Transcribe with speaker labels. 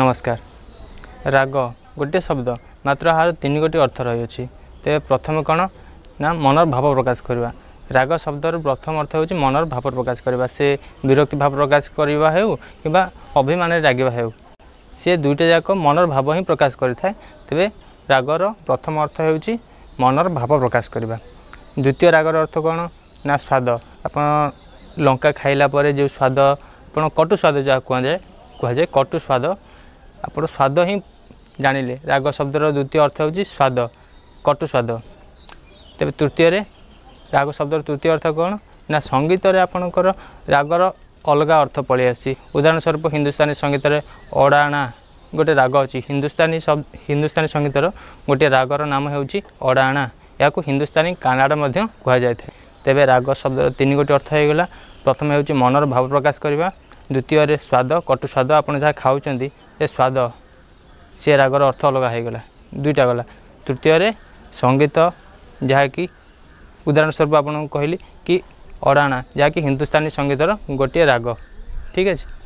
Speaker 1: ନମସ୍କାର ରାଗ ଗୋଟିଏ ଶବ୍ଦ ମାତ୍ର ଏହାର ତିନିଗୋଟି ଅର୍ଥ ରହିଅଛି ତେବେ ପ୍ରଥମେ କ'ଣ ନା ମନର ଭାବ ପ୍ରକାଶ କରିବା ରାଗ ଶବ୍ଦର ପ୍ରଥମ ଅର୍ଥ ହେଉଛି ମନର ଭାବ ପ୍ରକାଶ କରିବା ସେ ବିରକ୍ତି ଭାବ ପ୍ରକାଶ କରିବା ହେଉ କିମ୍ବା ଅଭିମାନରେ ରାଗିବା ହେଉ ସେ ଦୁଇଟା ଯାକ ମନର ଭାବ ହିଁ ପ୍ରକାଶ କରିଥାଏ ତେବେ ରାଗର ପ୍ରଥମ ଅର୍ଥ ହେଉଛି ମନର ଭାବ ପ୍ରକାଶ କରିବା ଦ୍ୱିତୀୟ ରାଗର ଅର୍ଥ କ'ଣ ନା ସ୍ୱାଦ ଆପଣ ଲଙ୍କା ଖାଇଲା ପରେ ଯେଉଁ ସ୍ୱାଦ ଆପଣ କଟୁ ସ୍ୱାଦ ଯାହା କୁହାଯାଏ କୁହାଯାଏ କଟୁ ସ୍ୱାଦ ଆପଣ ସ୍ୱାଦ ହିଁ ଜାଣିଲେ ରାଗ ଶବ୍ଦର ଦ୍ୱିତୀୟ ଅର୍ଥ ହେଉଛି ସ୍ୱାଦ କଟୁ ସ୍ୱାଦ ତେବେ ତୃତୀୟରେ ରାଗ ଶବ୍ଦର ତୃତୀୟ ଅର୍ଥ କ'ଣ ନା ସଙ୍ଗୀତରେ ଆପଣଙ୍କର ରାଗର ଅଲଗା ଅର୍ଥ ପଳେଇ ଆସିଛି ଉଦାହରଣ ସ୍ୱରୂପ ହିନ୍ଦୁସ୍ତାନୀ ସଙ୍ଗୀତରେ ଅଡ଼ାଣା ଗୋଟେ ରାଗ ଅଛି ହିନ୍ଦୁସ୍ତାନୀ ହିନ୍ଦୁସ୍ତାନୀ ସଙ୍ଗୀତର ଗୋଟିଏ ରାଗର ନାମ ହେଉଛି ଅଡ଼ାଣା ଏହାକୁ ହିନ୍ଦୁସ୍ତାନୀ କାନାଡ଼ ମଧ୍ୟ କୁହାଯାଇଥାଏ ତେବେ ରାଗ ଶବ୍ଦର ତିନି ଗୋଟି ଅର୍ଥ ହେଇଗଲା ପ୍ରଥମେ ହେଉଛି ମନର ଭାବ ପ୍ରକାଶ କରିବା ଦ୍ୱିତୀୟରେ ସ୍ୱାଦ କଟୁ ସ୍ୱାଦ ଆପଣ ଯାହା ଖାଉଛନ୍ତି ଏ ସ୍ୱାଦ ସେ ରାଗର ଅର୍ଥ ଅଲଗା ହେଇଗଲା ଦୁଇଟା ଗଲା ତୃତୀୟରେ ସଙ୍ଗୀତ ଯାହାକି ଉଦାହରଣ ସ୍ୱରୂପ ଆପଣଙ୍କୁ କହିଲି କି ଅଡ଼ାଣା ଯାହାକି ହିନ୍ଦୁସ୍ତାନୀ ସଙ୍ଗୀତର ଗୋଟିଏ ରାଗ ଠିକ୍ ଅଛି